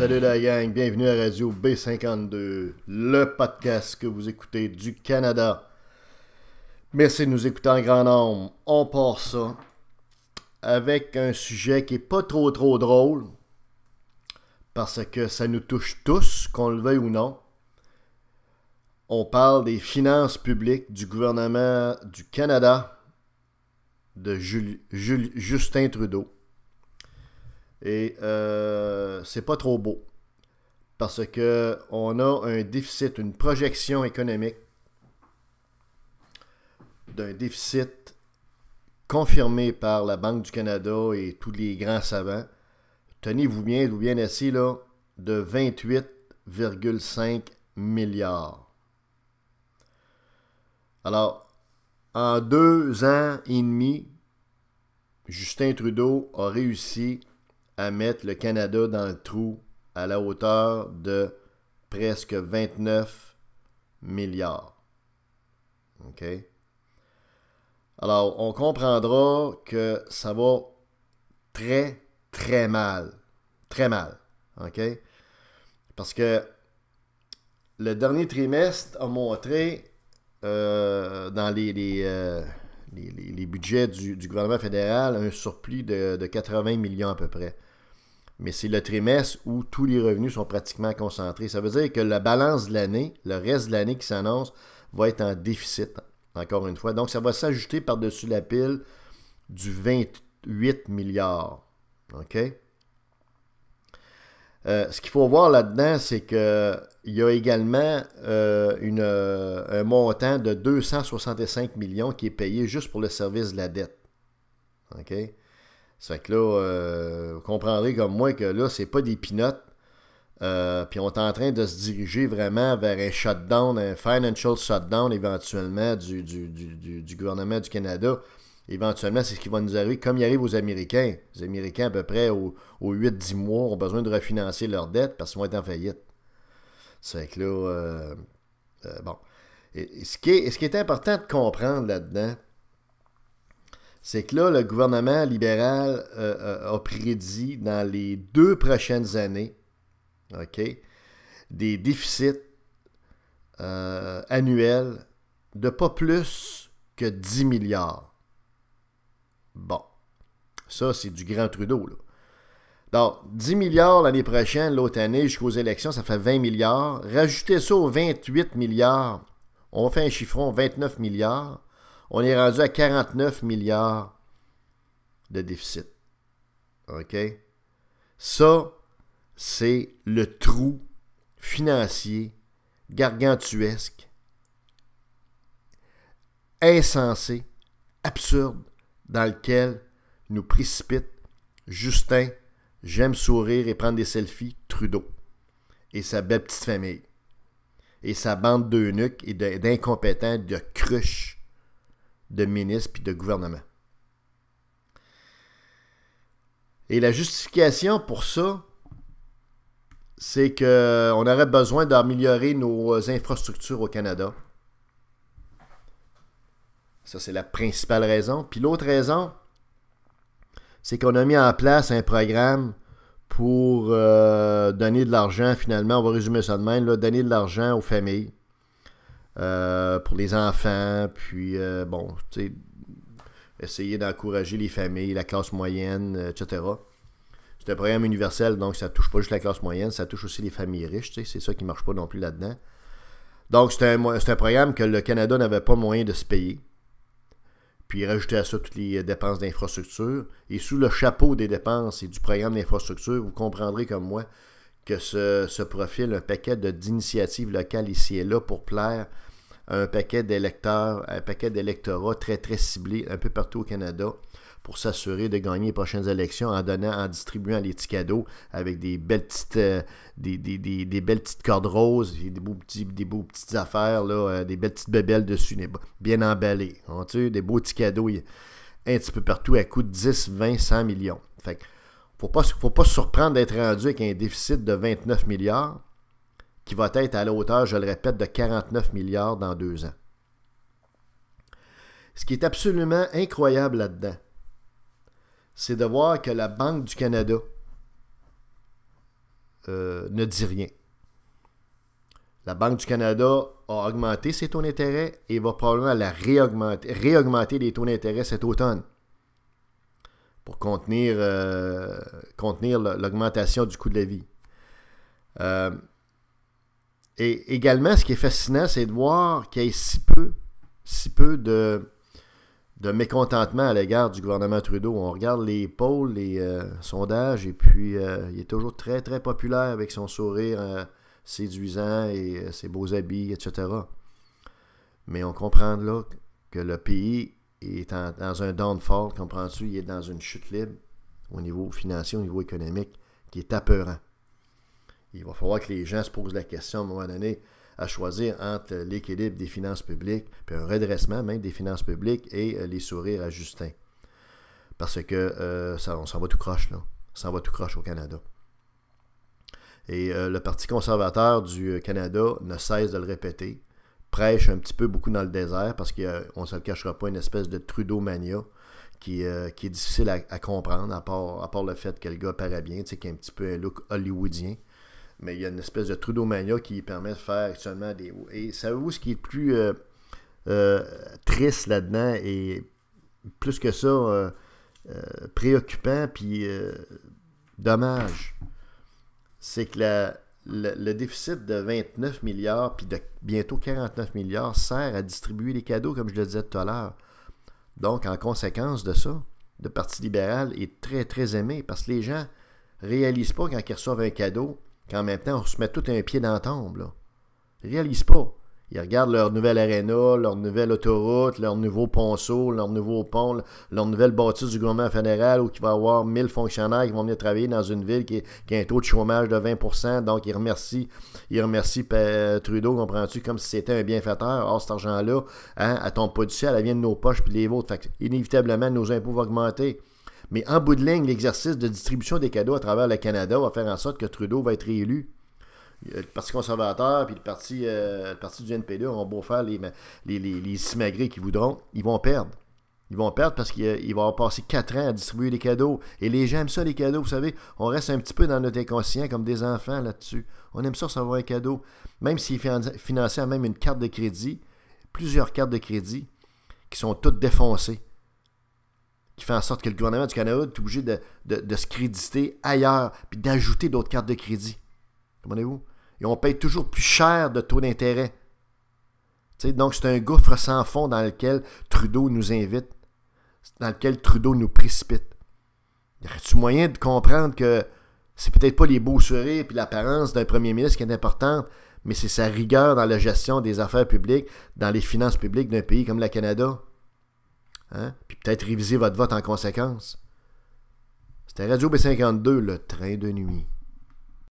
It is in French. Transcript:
Salut la gang, bienvenue à Radio B52, le podcast que vous écoutez du Canada. Merci de nous écouter en grand nombre. On part ça avec un sujet qui est pas trop trop drôle parce que ça nous touche tous, qu'on le veuille ou non. On parle des finances publiques du gouvernement du Canada de Justin Trudeau. Et euh, c'est pas trop beau. Parce que on a un déficit, une projection économique d'un déficit confirmé par la Banque du Canada et tous les grands savants. Tenez-vous bien, vous bien assis là, de 28,5 milliards. Alors, en deux ans et demi, Justin Trudeau a réussi à mettre le Canada dans le trou à la hauteur de presque 29 milliards. OK? Alors, on comprendra que ça va très, très mal. Très mal. OK? Parce que le dernier trimestre a montré euh, dans les, les, euh, budgets du, gouvernement fédéral un surplus de 80 millions à peu près mais c'est le trimestre où tous les revenus sont pratiquement concentrés. Ça veut dire que la balance de l'année, le reste de l'année qui s'annonce, va être en déficit, encore une fois. Donc, ça va s'ajouter par-dessus la pile du 28 milliards. OK? Euh, ce qu'il faut voir là-dedans, c'est qu'il y a également euh, une, euh, un montant de 265 millions qui est payé juste pour le service de la dette. OK? Ça fait que là, euh, vous comprendrez comme moi que là, c'est pas des pinottes. Euh, puis on est en train de se diriger vraiment vers un shutdown, un financial shutdown éventuellement du, du, du, du gouvernement du Canada. Éventuellement, c'est ce qui va nous arriver, comme il arrive aux Américains. Les Américains, à peu près aux, 8-10 mois, ont besoin de refinancer leurs dettes parce qu'ils vont être en faillite. C'est que là, euh, bon. Et, ce, qui est, ce qui est important de comprendre là-dedans, c'est que là, le gouvernement libéral euh, euh, a prédit dans les deux prochaines années ok, des déficits euh, annuels de pas plus que 10 milliards. Bon, ça, c'est du grand Trudeau. Là. Donc, 10 milliards l'année prochaine, l'autre année, jusqu'aux élections, ça fait 20 milliards. Rajoutez ça aux 28 milliards. On fait un chiffron 29 milliards on est rendu à 49 milliards de déficit. OK? Ça, c'est le trou financier gargantuesque, insensé, absurde, dans lequel nous précipite Justin, j'aime sourire et prendre des selfies, Trudeau, et sa belle petite famille, et sa bande d'eunuques et d'incompétents de cruches de ministres et de gouvernement. Et la justification pour ça, c'est qu'on aurait besoin d'améliorer nos infrastructures au Canada. Ça, c'est la principale raison. Puis l'autre raison, c'est qu'on a mis en place un programme pour euh, donner de l'argent, finalement, on va résumer ça de même, donner de l'argent aux familles euh, pour les enfants, puis euh, bon, tu sais, essayer d'encourager les familles, la classe moyenne, euh, etc. C'est un programme universel, donc ça touche pas juste la classe moyenne, ça touche aussi les familles riches, tu c'est ça qui marche pas non plus là-dedans. Donc c'est un, programme que le Canada n'avait pas moyen de se payer. Puis rajouter à ça toutes les dépenses d'infrastructure. Et sous le chapeau des dépenses et du programme d'infrastructure, vous comprendrez comme moi que ce profil, un paquet d'initiatives locales ici et là pour plaire un paquet d'électeurs, un paquet d'électorats très, très ciblés un peu partout au Canada pour s'assurer de gagner les prochaines élections en donnant, en distribuant les petits cadeaux avec des belles petites, euh, des, belles petites cordes roses, des beaux petits, des beaux petites affaires, là, euh, des belles petites bébelles dessus, bien emballées. des beaux petits cadeaux un petit peu partout à coût de 10, 20, 100 millions. Fait faut pas, faut pas se surprendre d'être rendu avec un déficit de 29 milliards qui va être à la hauteur, je le répète, de 49 milliards dans deux ans. Ce qui est absolument incroyable là-dedans, c'est de voir que la Banque du Canada euh, ne dit rien. La Banque du Canada a augmenté ses taux d'intérêt et va probablement la réaugmenter, réaugmenter les taux d'intérêt cet automne pour contenir, euh, contenir l'augmentation du coût de la vie. Euh, et également, ce qui est fascinant, c'est de voir qu'il y a si peu, si peu de, mécontentement à l'égard du gouvernement Trudeau. On regarde les pôles, les euh, sondages, et puis euh, il est toujours très, très populaire avec son sourire euh, séduisant et ses beaux habits, etc. Mais on comprend là que le pays est dans un downfall, comprends-tu? Il est dans une chute libre au niveau financier, au niveau économique, qui est apeurant. Il va falloir que les gens se posent la question à un moment donné à choisir entre l'équilibre des finances publiques, puis un redressement même des finances publiques et euh, les sourires à Justin. Parce que euh, ça, s'en va tout croche, là. ça va tout croche au Canada. Et euh, le Parti conservateur du Canada ne cesse de le répéter, prêche un petit peu beaucoup dans le désert, parce qu'on ne se le cachera pas, une espèce de Trudeau-mania qui, est difficile à, comprendre, à part, à part, le fait que le gars paraît bien, tu sais, a un petit peu un look hollywoodien mais il y a une espèce de Trudeau-mania qui permet de faire actuellement des... Et savez-vous ce qui est plus euh, euh, triste là-dedans et plus que ça, euh, préoccupant, puis dommage, c'est que la, le, déficit de 29 milliards, puis de bientôt 49 milliards, sert à distribuer les cadeaux, comme je le disais tout à l'heure. Donc, en conséquence de ça, le Parti libéral est très, très aimé parce que les gens réalisent pas quand ils reçoivent un cadeau en même temps, on se met tout un pied dans la tombe. Ils ne réalisent pas. Ils regardent leur nouvelle aréna, leur nouvelle autoroute, leur nouveau ponceau, leur nouveau pont, leur nouvelle bâtisse du gouvernement fédéral où il va y avoir 1000 fonctionnaires qui vont venir travailler dans une ville qui, a un taux de chômage de 20 Donc, ils remercient, euh, Trudeau, comprends-tu, comme si c'était un bienfaiteur. Or, cet argent-là, hein, ne tombe pas du ciel, elle vient de nos poches puis des vôtres. inévitablement, nos impôts vont augmenter. Mais en bout de ligne, l'exercice de distribution des cadeaux à travers le Canada va faire en sorte que Trudeau va être réélu. Euh, le Parti conservateur et le parti, euh, le du NPD auront beau faire les, les, les, simagrés qu'ils voudront, ils vont perdre. Ils vont perdre parce qu'ils vont passer quatre ans à distribuer des cadeaux. Et les gens aiment ça, les cadeaux. Vous savez, on reste un petit peu dans notre inconscient comme des enfants là-dessus. On aime ça recevoir un cadeau. Même s'il est à même une carte de crédit, plusieurs cartes de crédit qui sont toutes défoncées qui fait en sorte que le gouvernement du Canada est obligé de, se créditer ailleurs, puis d'ajouter d'autres cartes de crédit. Comprenez-vous? Et on paye toujours plus cher de taux d'intérêt. donc, c'est un gouffre sans fond dans lequel Trudeau nous invite, dans lequel Trudeau nous précipite. Y aurait-tu moyen de comprendre que c'est peut-être pas les beaux sourires et l'apparence d'un premier ministre qui est importante, mais c'est sa rigueur dans la gestion des affaires publiques, dans les finances publiques d'un pays comme le Canada? Hein? Puis peut-être réviser votre vote en conséquence. C'était Radio B52, le train de nuit.